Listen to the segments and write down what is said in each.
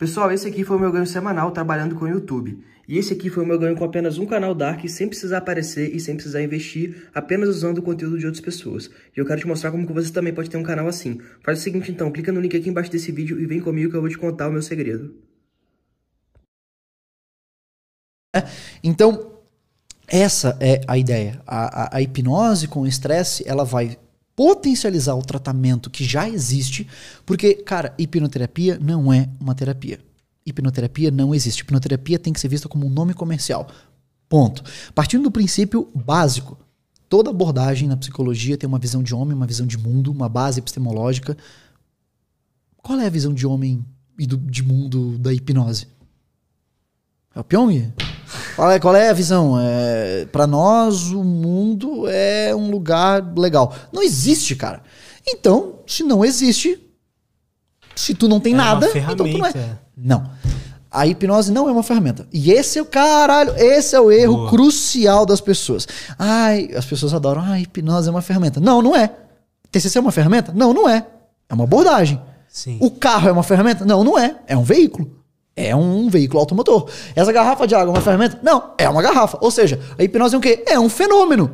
Pessoal, esse aqui foi o meu ganho semanal trabalhando com o YouTube. E esse aqui foi o meu ganho com apenas um canal Dark, sem precisar aparecer e sem precisar investir, apenas usando o conteúdo de outras pessoas. E eu quero te mostrar como que você também pode ter um canal assim. Faz o seguinte então, clica no link aqui embaixo desse vídeo e vem comigo que eu vou te contar o meu segredo. Então, essa é a ideia. A, a, a hipnose com o estresse, ela vai potencializar o tratamento que já existe, porque, cara, hipnoterapia não é uma terapia. Hipnoterapia não existe. Hipnoterapia tem que ser vista como um nome comercial. Ponto. Partindo do princípio básico, toda abordagem na psicologia tem uma visão de homem, uma visão de mundo, uma base epistemológica. Qual é a visão de homem e do, de mundo da hipnose? É o Pyong? Qual é, qual é a visão? É, para nós, o mundo é um lugar legal. Não existe, cara. Então, se não existe, se tu não tem é nada, então tu não é. é. Não. A hipnose não é uma ferramenta. E esse é o caralho, esse é o erro Boa. crucial das pessoas. Ai, as pessoas adoram, ah, hipnose é uma ferramenta. Não, não é. TCC é uma ferramenta? Não, não é. É uma abordagem. Sim. O carro é uma ferramenta? Não, não é. É um veículo. É um, veículo automotor. Essa garrafa de água é uma ferramenta? Não, é uma garrafa. Ou seja, a hipnose é o quê? É um fenômeno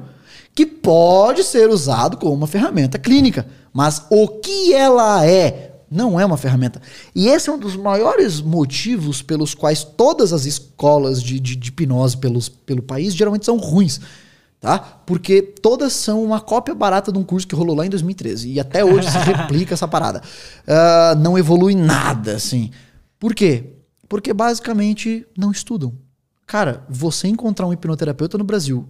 que pode ser usado como uma ferramenta clínica. Mas o que ela é não é uma ferramenta. E esse é um dos maiores motivos pelos quais todas as escolas de, de, de hipnose pelos, pelo país geralmente são ruins. Tá? Porque todas são uma cópia barata de um curso que rolou lá em 2013. E até hoje se replica essa parada. Uh, não evolui nada, assim. Por quê? Porque basicamente não estudam. Cara, você encontrar um hipnoterapeuta no Brasil,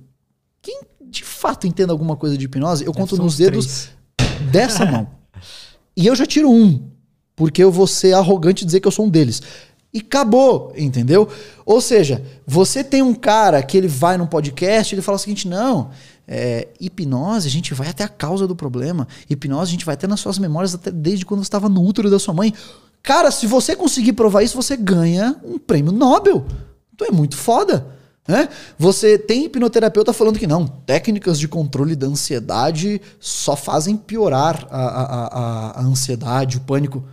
quem de fato entenda alguma coisa de hipnose, eu é, conto nos dedos três. dessa mão. E eu já tiro um, porque eu vou ser arrogante e dizer que eu sou um deles e acabou, entendeu? Ou seja, você tem um cara que ele vai num podcast, e ele fala o seguinte: não, é, hipnose, a gente vai até a causa do problema, hipnose, a gente vai até nas suas memórias, até desde quando você estava no útero da sua mãe. Cara, se você conseguir provar isso, você ganha um prêmio Nobel. Então é muito foda. Né? Você tem hipnoterapeuta falando que não, técnicas de controle da ansiedade só fazem piorar a, a, a, a ansiedade, o pânico.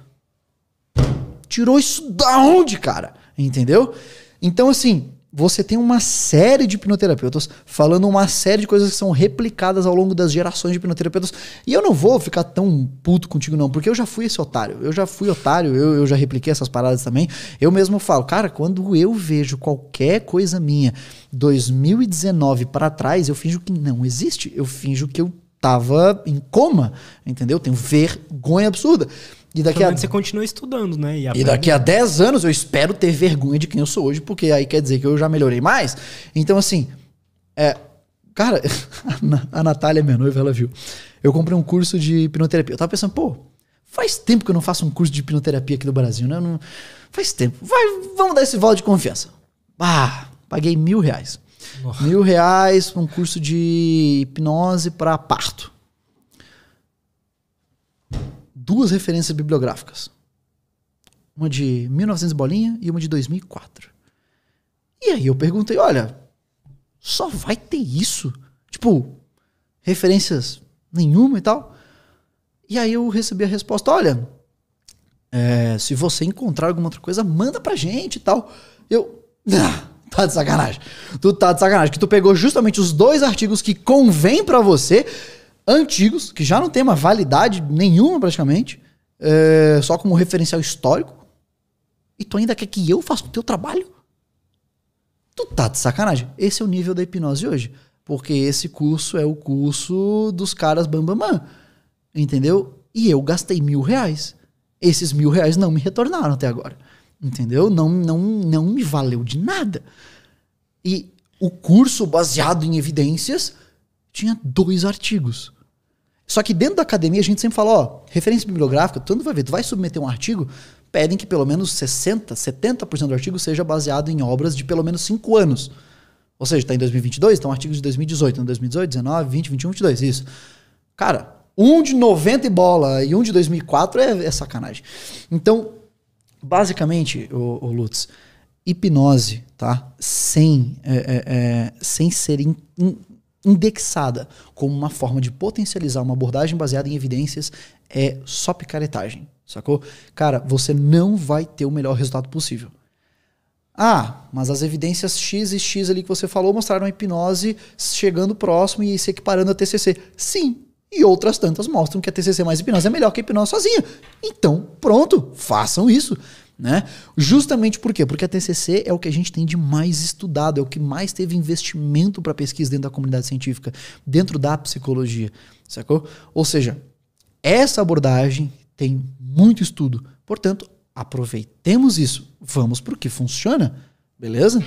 Tirou isso da onde, cara? Entendeu? Então, assim, você tem uma série de hipnoterapeutas falando uma série de coisas que são replicadas ao longo das gerações de hipnoterapeutas. E eu não vou ficar tão puto contigo, não, porque eu já fui esse otário. Eu já fui otário, eu, eu já repliquei essas paradas também. Eu mesmo falo, cara, quando eu vejo qualquer coisa minha 2019 para trás, eu finjo que não existe. Eu finjo que eu tava em coma, entendeu? Tenho vergonha absurda. E daqui a... você continua estudando, né? E, e daqui a 10 anos eu espero ter vergonha de quem eu sou hoje, porque aí quer dizer que eu já melhorei mais. Então, assim, é, cara, a Natália, minha noiva, ela viu. Eu comprei um curso de hipnoterapia. Eu tava pensando, pô, faz tempo que eu não faço um curso de hipnoterapia aqui do Brasil, né? Não... Faz tempo. Vai, vamos dar esse voto de confiança. Ah, paguei mil reais. Oh. Mil reais pra um curso de hipnose para parto duas referências bibliográficas. Uma de 1900 bolinha e uma de 2004. E aí eu perguntei, olha, só vai ter isso? Tipo, referências nenhuma e tal. E aí eu recebi a resposta, olha, é, se você encontrar alguma outra coisa, manda pra gente e tal. Eu, ah, tá de sacanagem. Tu tá de sacanagem que tu pegou justamente os dois artigos que convém para você antigos, que já não tem uma validade nenhuma praticamente, é, só como referencial histórico, e tu ainda quer que eu faça o teu trabalho? Tu tá de sacanagem. Esse é o nível da hipnose hoje. Porque esse curso é o curso dos caras bambamã. Bam, bam, entendeu? E eu gastei mil reais. Esses mil reais não me retornaram até agora. Entendeu? Não, não, não me valeu de nada. E o curso baseado em evidências tinha dois artigos. Só que dentro da academia a gente sempre fala, ó, referência bibliográfica, tanto vai ver, tu vai submeter um artigo, pedem que pelo menos 60, 70% do artigo seja baseado em obras de pelo menos 5 anos. Ou seja, está em 2022, então artigos de 2018, então 2018, 19, 20, 21, 22, isso. Cara, um de 90 e bola e um de 2004 é, é sacanagem. Então, basicamente, o, o Lutz, hipnose, tá? Sem, é, é, é sem ser in, in, indexada como uma forma de potencializar uma abordagem baseada em evidências é só picaretagem, sacou? Cara, você não vai ter o melhor resultado possível. Ah, mas as evidências X e X ali que você falou mostraram a hipnose chegando próximo e se equiparando a TCC. Sim, e outras tantas mostram que a TCC mais hipnose é melhor que a hipnose sozinha. Então, pronto, façam isso. Né? Justamente por quê? Porque a TCC é o que a gente tem de mais estudado, é o que mais teve investimento para pesquisa dentro da comunidade científica, dentro da psicologia, sacou? Ou seja, essa abordagem tem muito estudo. Portanto, aproveitemos isso. Vamos para o que funciona, beleza?